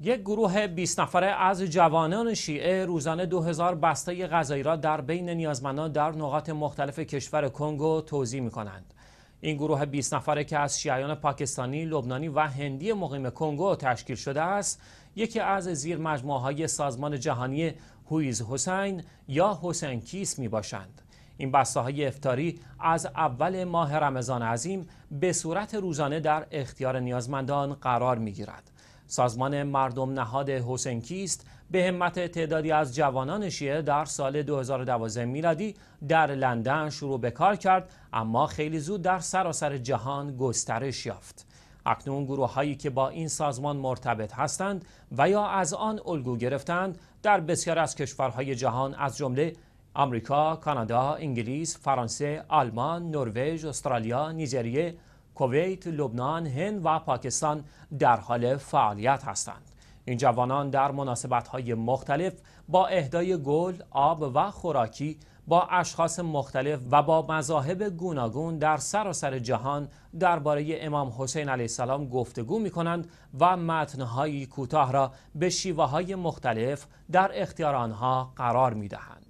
یک گروه 20 نفره از جوانان شیعه روزانه 2000 بسته غذایی را در بین نیازمندان در نقاط مختلف کشور کنگو توضیح می کنند. این گروه 20 نفره که از شیعیان پاکستانی، لبنانی و هندی مقیم کنگو تشکیل شده است، یکی از زیر مجموعه های سازمان جهانی هویز حسین یا حسین کیس می باشند. این بسته های افتاری از اول ماه رمضان عظیم به صورت روزانه در اختیار نیازمندان قرار می گیرد. سازمان مردم نهاد حسنکیست به همت تعدادی از جوانان شیعه در سال 2012 میلادی در لندن شروع به کار کرد اما خیلی زود در سراسر جهان گسترش یافت. اکنون گروه هایی که با این سازمان مرتبط هستند و یا از آن الگو گرفتند در بسیار از کشورهای جهان از جمله آمریکا، کانادا، انگلیس، فرانسه، آلمان، نروژ، استرالیا، نیجریه، کویت، لبنان، هند و پاکستان در حال فعالیت هستند. این جوانان در مناسبت‌های مختلف با اهدای گل، آب و خوراکی با اشخاص مختلف و با مذاهب گوناگون در سراسر جهان درباره امام حسین علیه السلام گفتگو می کنند و متنهایی کوتاه را به شیوه های مختلف در اختیار آنها قرار می دهند.